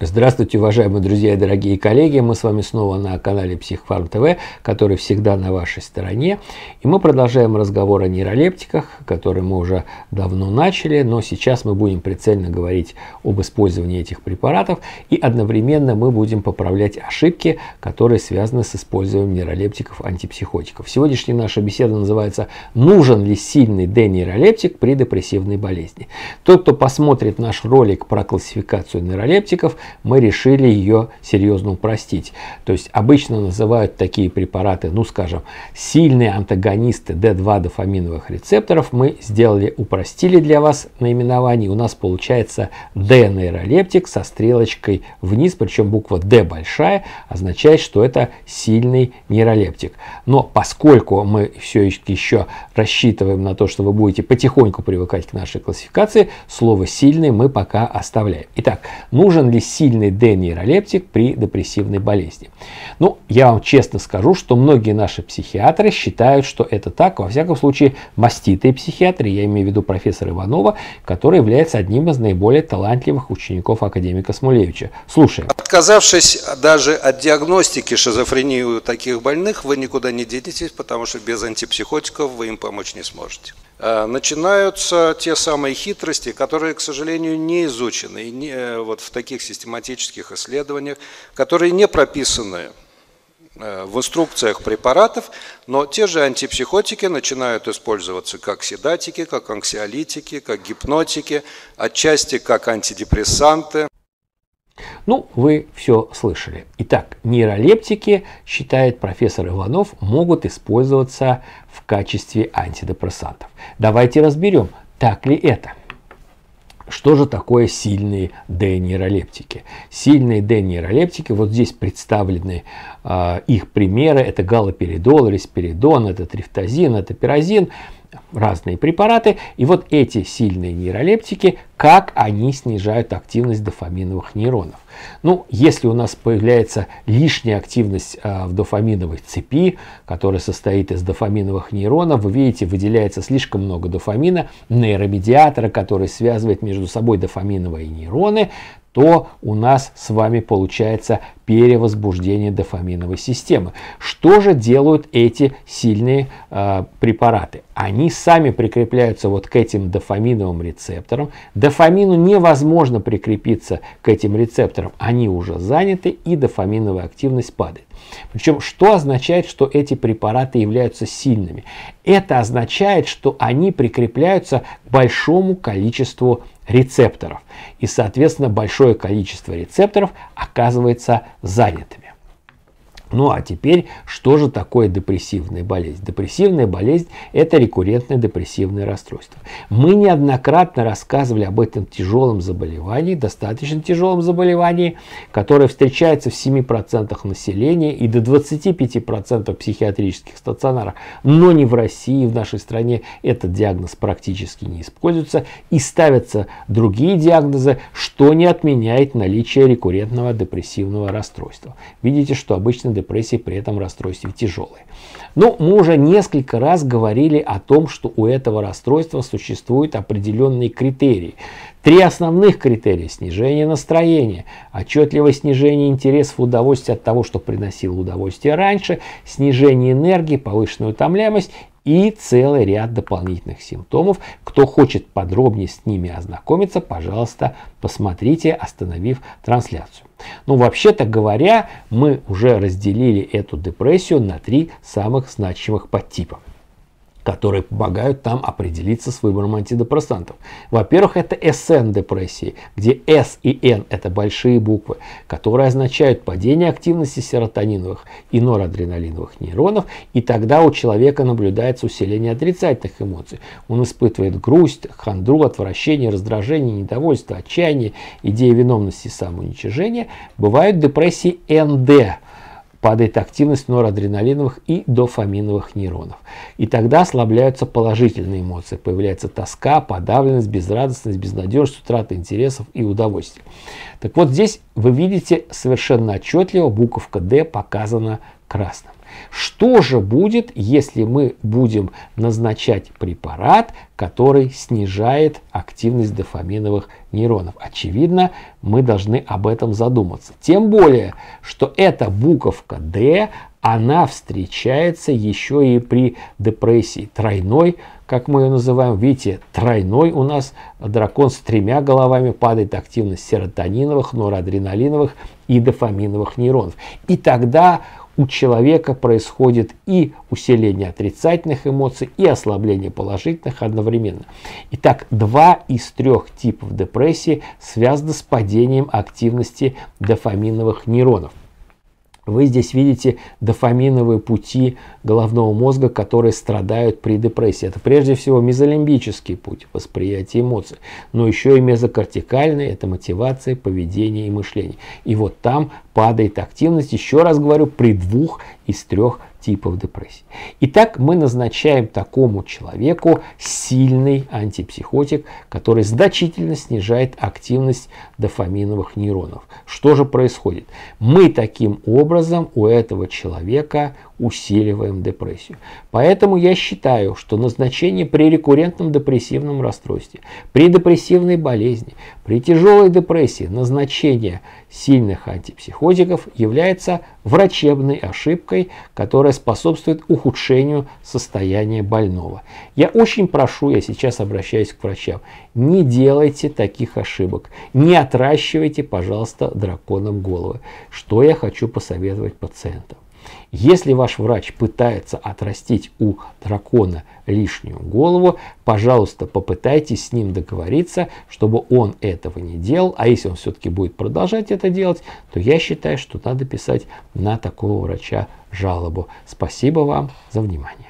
Здравствуйте, уважаемые друзья и дорогие коллеги. Мы с вами снова на канале Психфарм ТВ, который всегда на вашей стороне. И мы продолжаем разговор о нейролептиках, который мы уже давно начали, но сейчас мы будем прицельно говорить об использовании этих препаратов и одновременно мы будем поправлять ошибки, которые связаны с использованием нейролептиков-антипсихотиков. Сегодняшняя наша беседа называется «Нужен ли сильный д при депрессивной болезни?». Тот, кто посмотрит наш ролик про классификацию нейролептиков – мы решили ее серьезно упростить. То есть обычно называют такие препараты, ну скажем, сильные антагонисты D2 дофаминовых рецепторов. Мы сделали, упростили для вас наименование. У нас получается D-нейролептик со стрелочкой вниз, причем буква D большая, означает, что это сильный нейролептик. Но поскольку мы все еще рассчитываем на то, что вы будете потихоньку привыкать к нашей классификации, слово «сильный» мы пока оставляем. Итак, нужен ли сильный сильный д при депрессивной болезни. Ну, я вам честно скажу, что многие наши психиатры считают, что это так. Во всяком случае, маститые психиатры, я имею в виду профессора Иванова, который является одним из наиболее талантливых учеников академика Смолевича. Слушаем. Отказавшись даже от диагностики шизофрении у таких больных, вы никуда не денетесь, потому что без антипсихотиков вы им помочь не сможете. Э, начинаются те самые хитрости, которые, к сожалению, не изучены и не, э, вот в таких систематических исследованиях, которые не прописаны э, в инструкциях препаратов, но те же антипсихотики начинают использоваться как седатики, как анксиолитики, как гипнотики, отчасти как антидепрессанты. Ну, вы все слышали. Итак, нейролептики, считает профессор Иванов, могут использоваться в качестве антидепрессантов. Давайте разберем, так ли это. Что же такое сильные Д-нейролептики? Сильные Д-нейролептики, вот здесь представлены э, их примеры, это галоперидол, респиридон, это трифтазин, это пирозин разные препараты. И вот эти сильные нейролептики, как они снижают активность дофаминовых нейронов. Ну, если у нас появляется лишняя активность э, в дофаминовой цепи, которая состоит из дофаминовых нейронов, вы видите, выделяется слишком много дофамина, нейромедиатора, который связывает между собой дофаминовые нейроны, то у нас с вами получается перевозбуждение дофаминовой системы. Что же делают эти сильные э, препараты? Они сами прикрепляются вот к этим дофаминовым рецепторам. Дофамину невозможно прикрепиться к этим рецепторам, они уже заняты и дофаминовая активность падает. Причем, что означает, что эти препараты являются сильными? Это означает, что они прикрепляются к большому количеству рецепторов. И, соответственно, большое количество рецепторов оказывается занятыми. Ну а теперь, что же такое депрессивная болезнь? Депрессивная болезнь – это рекуррентное депрессивное расстройство. Мы неоднократно рассказывали об этом тяжелом заболевании, достаточно тяжелом заболевании, которое встречается в 7% населения и до 25% психиатрических стационаров, но не в России, в нашей стране этот диагноз практически не используется и ставятся другие диагнозы, что не отменяет наличие рекуррентного депрессивного расстройства. Видите, что обычно депрессии, при этом расстройстве тяжелые. Но ну, мы уже несколько раз говорили о том, что у этого расстройства существуют определенные критерии. Три основных критерия – снижение настроения, отчетливое снижение интересов и удовольствия от того, что приносило удовольствие раньше, снижение энергии, повышенная утомляемость и целый ряд дополнительных симптомов. Кто хочет подробнее с ними ознакомиться, пожалуйста, посмотрите, остановив трансляцию. Ну, вообще-то говоря, мы уже разделили эту депрессию на три самых значимых подтипа которые помогают нам определиться с выбором антидепрессантов. Во-первых, это SN-депрессии, где S и N – это большие буквы, которые означают падение активности серотониновых и норадреналиновых нейронов, и тогда у человека наблюдается усиление отрицательных эмоций. Он испытывает грусть, хандру, отвращение, раздражение, недовольство, отчаяние, идея виновности и самоуничижения. Бывают депрессии НД падает активность норадреналиновых и дофаминовых нейронов. И тогда ослабляются положительные эмоции, появляется тоска, подавленность, безрадостность, безнадежность, утрата интересов и удовольствия. Так вот здесь вы видите совершенно отчетливо буковка D показана красным. Что же будет, если мы будем назначать препарат, который снижает активность дофаминовых нейронов? Очевидно, мы должны об этом задуматься. Тем более, что эта буковка D, она встречается еще и при депрессии тройной, как мы ее называем. Видите, тройной у нас дракон с тремя головами, падает активность серотониновых, норадреналиновых и дофаминовых нейронов. И тогда у человека происходит и усиление отрицательных эмоций, и ослабление положительных одновременно. Итак, два из трех типов депрессии связаны с падением активности дофаминовых нейронов. Вы здесь видите дофаминовые пути головного мозга, которые страдают при депрессии. Это прежде всего мезолимбический путь восприятия эмоций, но еще и мезокортикальный, это мотивация, поведение и мышление. И вот там падает активность, еще раз говорю, при двух из трех типов депрессии. Итак, мы назначаем такому человеку сильный антипсихотик, который значительно снижает активность дофаминовых нейронов. Что же происходит? Мы таким образом у этого человека усиливаем депрессию. Поэтому я считаю, что назначение при рекуррентном депрессивном расстройстве, при депрессивной болезни, при тяжелой депрессии назначение сильных антипсихотиков является врачебной ошибкой, которая способствует ухудшению состояния больного. Я очень прошу, я сейчас обращаюсь к врачам, не делайте таких ошибок, не отращивайте, пожалуйста, драконом головы, что я хочу посоветовать пациентам. Если ваш врач пытается отрастить у дракона лишнюю голову, пожалуйста, попытайтесь с ним договориться, чтобы он этого не делал. А если он все-таки будет продолжать это делать, то я считаю, что надо писать на такого врача жалобу. Спасибо вам за внимание.